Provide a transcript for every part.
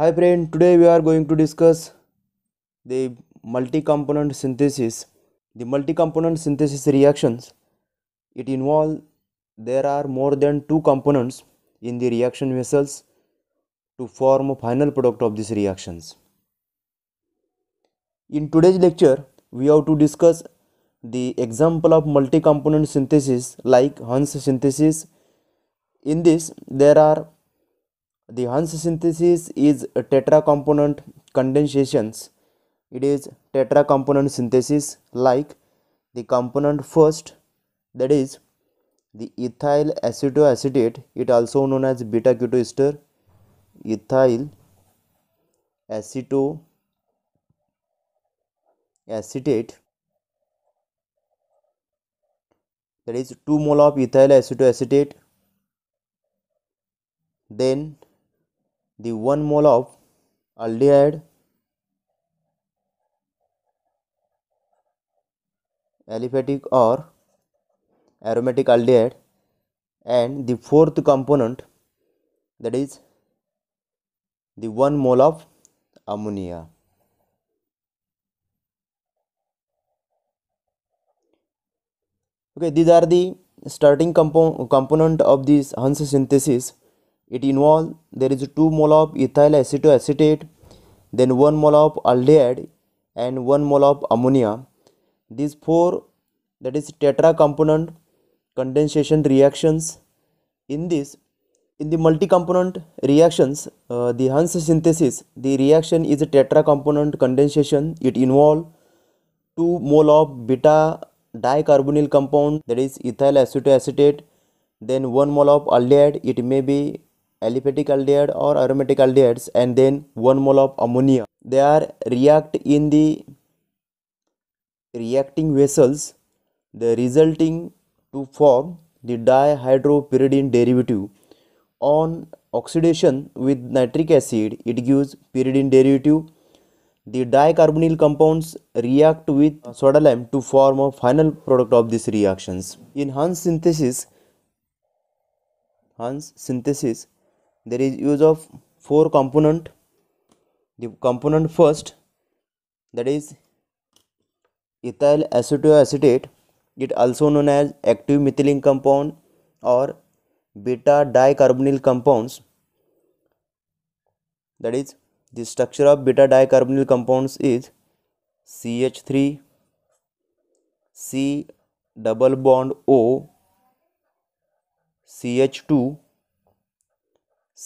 hi friend today we are going to discuss the multi-component synthesis the multi-component synthesis reactions it involve there are more than two components in the reaction vessels to form a final product of these reactions in today's lecture we have to discuss the example of multi-component synthesis like Hans synthesis in this there are the Hans synthesis is a tetra component condensations. It is tetra component synthesis like the component first that is the ethyl acetoacetate it also known as beta ketoester ethyl aceto acetate that is 2 mole of ethyl acetoacetate then the 1 mole of aldehyde aliphatic or aromatic aldehyde and the fourth component that is the 1 mole of ammonia. Okay, these are the starting compo component of this Hans synthesis it involves there is 2 mole of ethyl acetoacetate then 1 mole of aldehyde and 1 mole of ammonia these four that is tetra component condensation reactions in this in the multi-component reactions uh, the Hans synthesis the reaction is a tetra component condensation it involves 2 mole of beta dicarbonyl compound that is ethyl acetoacetate then 1 mole of aldehyde it may be aliphatic aldehyde or aromatic aldehydes and then 1 mole of ammonia. They are react in the reacting vessels, the resulting to form the dihydropyridine derivative. On oxidation with nitric acid, it gives pyridine derivative. The dicarbonyl compounds react with soda lime to form a final product of these reactions. In Hans synthesis, Hans synthesis, there is use of four component the component first that is ethyl acetoacetate it also known as active methylene compound or beta dicarbonyl compounds that is the structure of beta dicarbonyl compounds is CH3 C double bond O CH2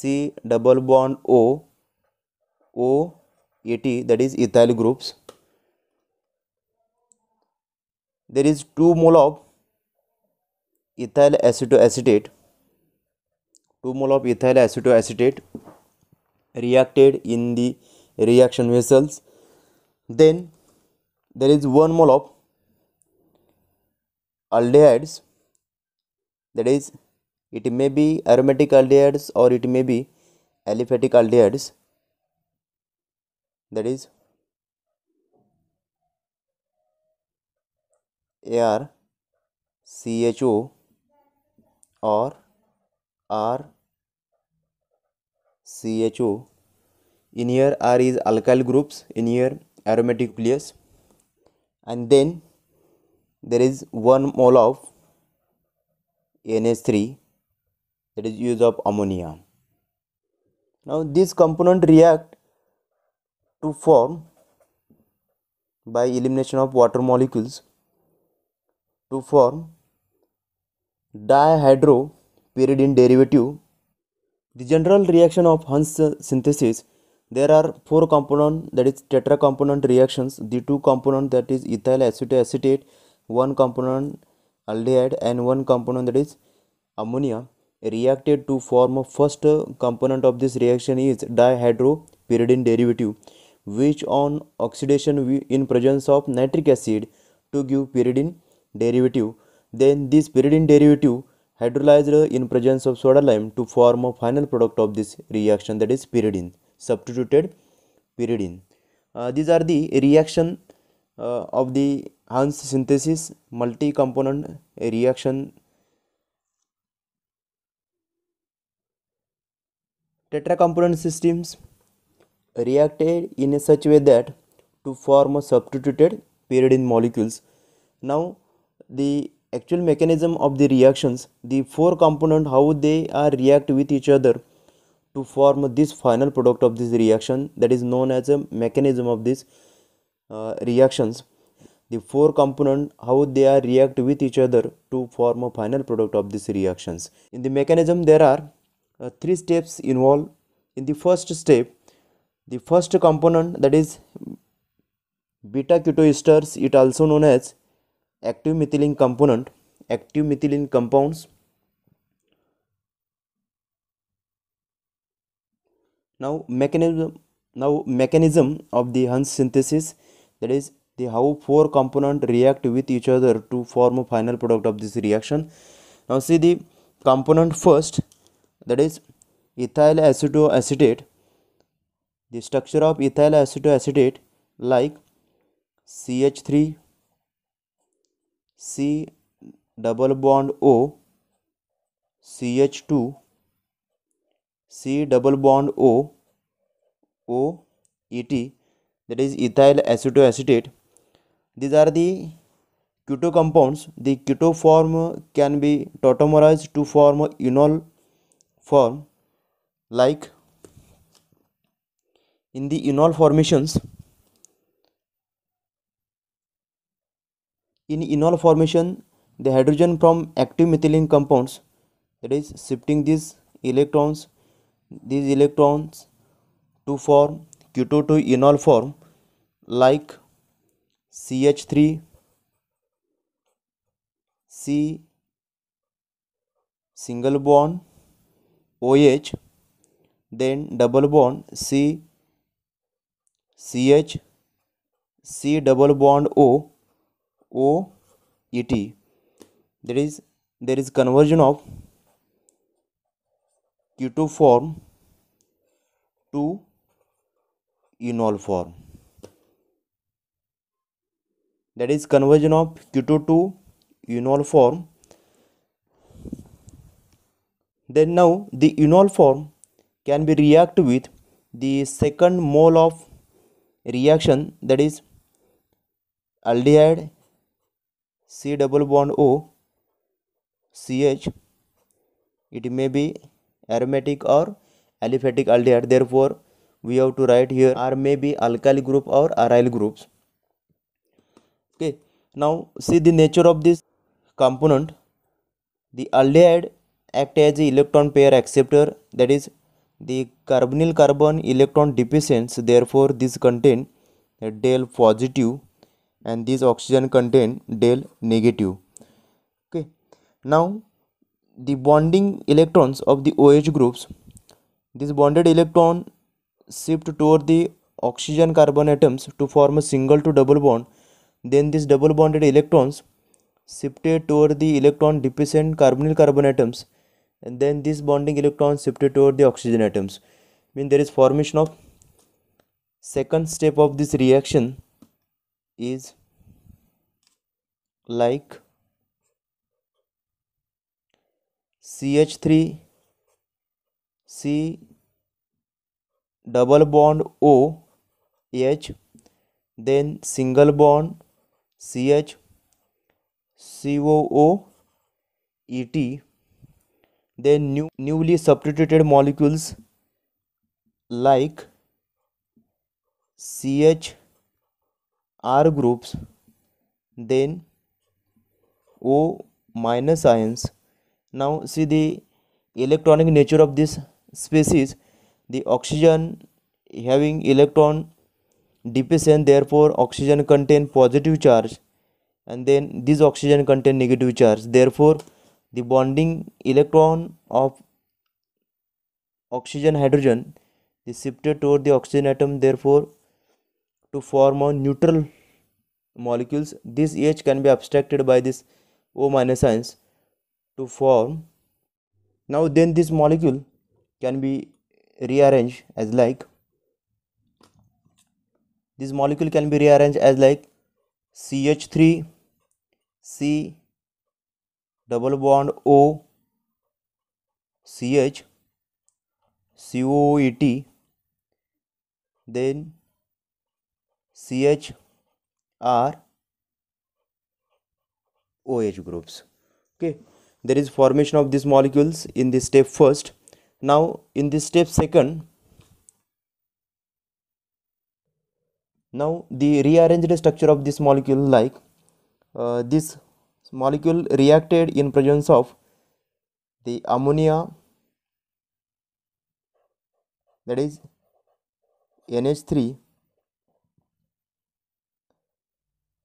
C double bond O, O, AT that is ethyl groups. There is 2 mole of ethyl acetoacetate, 2 mole of ethyl acetoacetate reacted in the reaction vessels. Then there is 1 mole of aldehydes that is it may be aromatic aldehydes or it may be aliphatic aldehydes. That is AR, CHO or R CHO. In here R is alkyl groups, in here aromatic nucleus and then there is one mole of NH3 that is use of ammonia. Now this component react to form by elimination of water molecules to form dihydropyridine derivative. The general reaction of Hans synthesis there are four component that is tetra component reactions the two component that is ethyl acetate acetate one component aldehyde and one component that is ammonia reacted to form a first component of this reaction is dihydropyridine derivative which on oxidation in presence of nitric acid to give pyridine derivative then this pyridine derivative hydrolyzed in presence of soda lime to form a final product of this reaction that is pyridine substituted pyridine uh, these are the reaction uh, of the Hans synthesis multi component reaction tetra component systems reacted in such way that to form a substituted pyridine molecules now the actual mechanism of the reactions the four component how they are react with each other to form this final product of this reaction that is known as a mechanism of this uh, reactions the four component how they are react with each other to form a final product of these reactions in the mechanism there are uh, three steps involve. in the first step the first component that is beta ketoesters it also known as active methylene component active methylene compounds now mechanism now mechanism of the Huns synthesis that is the how four component react with each other to form a final product of this reaction now see the component first that is ethyl acetoacetate the structure of ethyl acetoacetate like CH3 C double bond O CH2 C double bond O O E T that is ethyl acetoacetate these are the keto compounds the keto form can be tautomerized to form enol form like in the enol formations in enol formation the hydrogen from active methylene compounds that is shifting these electrons these electrons to form q2 to enol form like ch3 c single bond OH, then double bond C, CH, C double bond O, O, ET. There is there is conversion of Q2 form to enol form. That is conversion of Q2 to enol form then now the enol form can be react with the second mole of reaction that is aldehyde C double bond O CH it may be aromatic or aliphatic aldehyde therefore we have to write here R may be alkyl group or aryl groups okay now see the nature of this component the aldehyde act as electron pair acceptor that is the carbonyl carbon electron deficiency therefore this contain del positive and this oxygen contain del negative okay now the bonding electrons of the OH groups this bonded electron shift toward the oxygen carbon atoms to form a single to double bond then this double bonded electrons shifted toward the electron deficient carbonyl carbon atoms and then these bonding electrons shifted toward the oxygen atoms mean there is formation of second step of this reaction is like CH3 C double bond O H then single bond CH COO ET then new, newly substituted molecules like CH R groups then O minus ions now see the electronic nature of this species the oxygen having electron deficient therefore oxygen contain positive charge and then this oxygen contain negative charge therefore the bonding electron of oxygen hydrogen is shifted toward the oxygen atom therefore to form a neutral molecules this H can be abstracted by this O minus signs to form now then this molecule can be rearranged as like this molecule can be rearranged as like CH3 C double bond O CH COET then C H R O H OH groups okay there is formation of these molecules in this step first now in this step second now the rearranged structure of this molecule like uh, this molecule reacted in presence of the ammonia that is NH3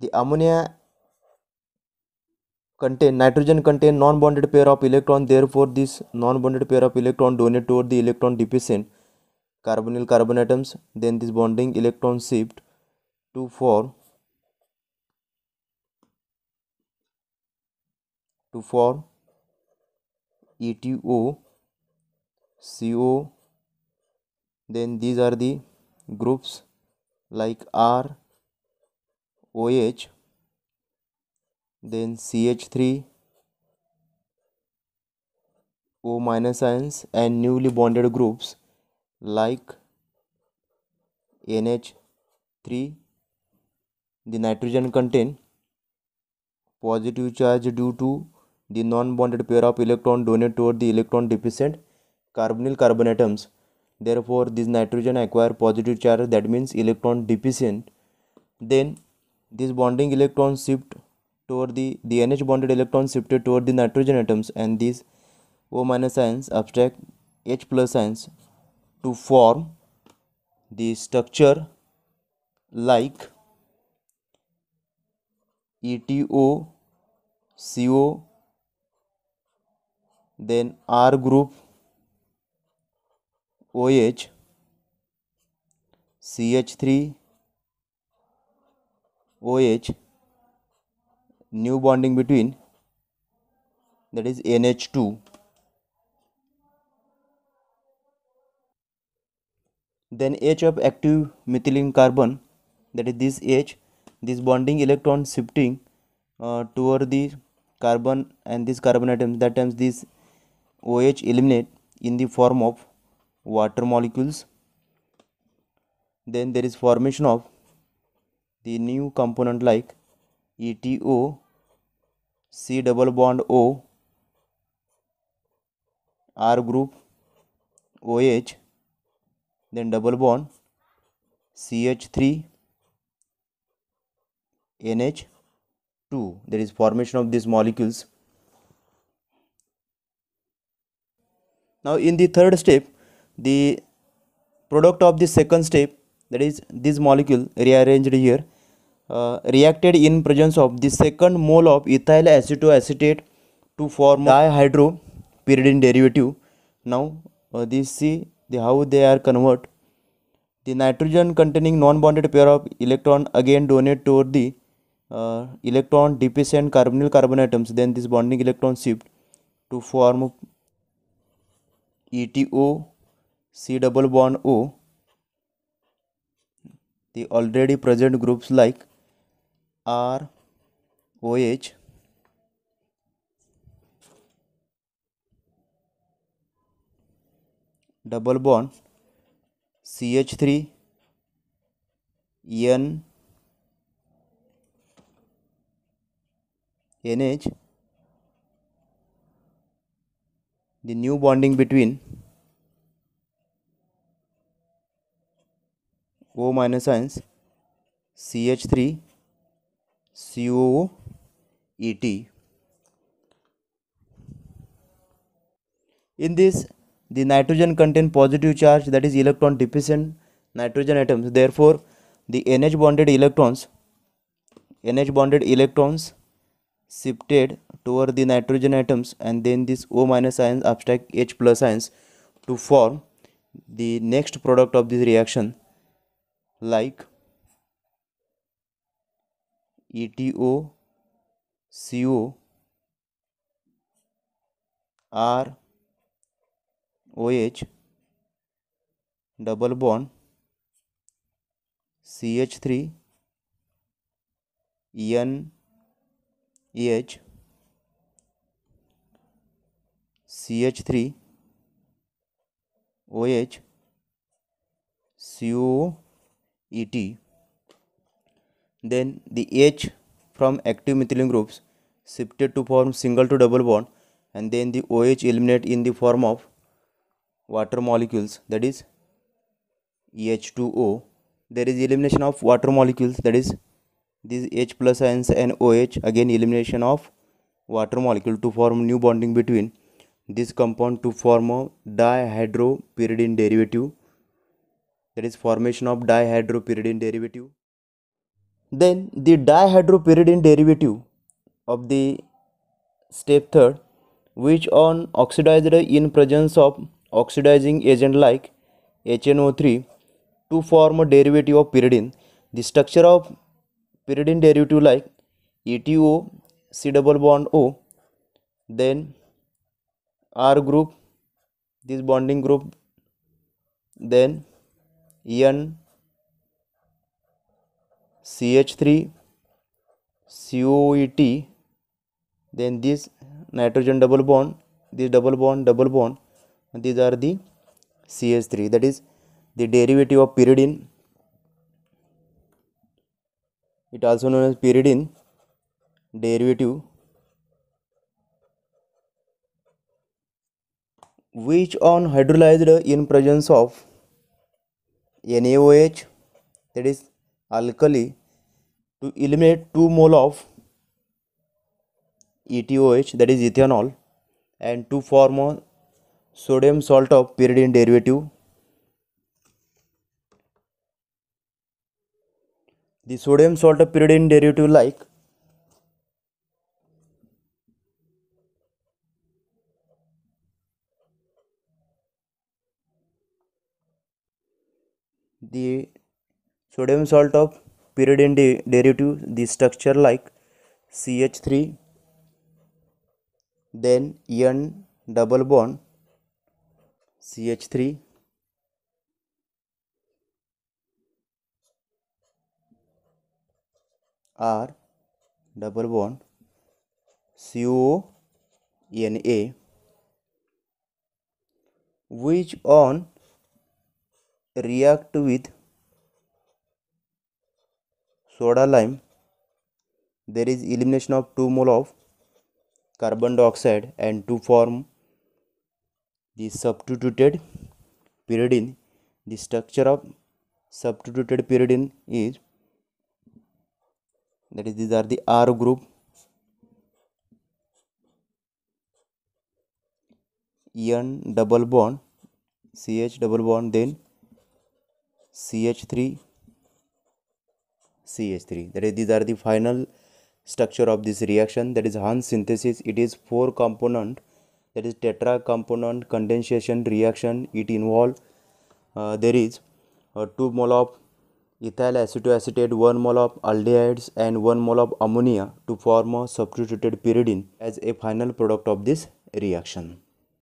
the ammonia contain nitrogen contain non-bonded pair of electron therefore this non-bonded pair of electron donate toward the electron deficient carbonyl carbon atoms then this bonding electron shift to form to form ETO, CO, then these are the groups like R, OH, then CH3, O minus ions and newly bonded groups like NH3 the nitrogen contain positive charge due to the non-bonded pair of electron donate toward the electron deficient carbonyl carbon atoms. Therefore, this nitrogen acquire positive charge that means electron deficient. Then this bonding electron shift toward the, the NH bonded electron shifted toward the nitrogen atoms and these O minus ions abstract H plus ions to form the structure like ETO CO then R group OH CH3 OH new bonding between that is NH2 then H of active methylene carbon that is this H this bonding electron shifting uh, toward the carbon and this carbon atom that times this OH eliminate in the form of water molecules. Then there is formation of the new component like ETO, C double bond O, R group, OH, then double bond, CH3, NH2. There is formation of these molecules now in the third step the product of the second step that is this molecule rearranged here uh, reacted in presence of the second mole of ethyl acetoacetate to form dihydropyridine derivative now uh, this see the how they are convert the nitrogen containing non-bonded pair of electron again donate toward the uh, electron deficient carbonyl carbon atoms then this bonding electron shift to form ETO, C double bond O, the already present groups like R, OH, double bond CH3 N NH the new bonding between O minus ions CH3 COO ET. In this, the nitrogen contain positive charge that is electron deficient nitrogen atoms. Therefore, the NH bonded electrons, NH bonded electrons shifted toward the nitrogen atoms and then this O minus ions abstract H plus ions to form the next product of this reaction like ETO, CO, R, OH, double bond, CH3, En EH CH3 OH et. then the H from active methylene groups shifted to form single to double bond and then the OH eliminate in the form of water molecules that is EH2O there is elimination of water molecules that is this H plus ions and OH again elimination of water molecule to form new bonding between this compound to form a dihydropyridine derivative that is formation of dihydropyridine derivative then the dihydropyridine derivative of the step third which on oxidized in presence of oxidizing agent like HNO3 to form a derivative of pyridine the structure of pyridine derivative like ETO, C double bond O, then R group, this bonding group, then N, CH3, COET, then this nitrogen double bond, this double bond, double bond, these are the CH3 that is the derivative of pyridine it also known as pyridine derivative which on hydrolyzed in presence of NaOH that is alkali to eliminate 2 mole of ETOH that is ethanol and to form a sodium salt of pyridine derivative The sodium salt appeared in derivative like the sodium salt of pyridine de derivative the structure like CH3 then N double bond CH3 R double bond N A, which on react with soda lime there is elimination of 2 mole of carbon dioxide and to form the substituted pyridine the structure of substituted pyridine is that is these are the R group N double bond CH double bond then CH3 CH3 that is these are the final structure of this reaction that is Hans synthesis it is four component that is tetra component condensation reaction it involve uh, there is uh, 2 mole of Ethyl acetoacetate 1 mole of aldehydes and 1 mole of ammonia to form a substituted pyridine as a final product of this reaction.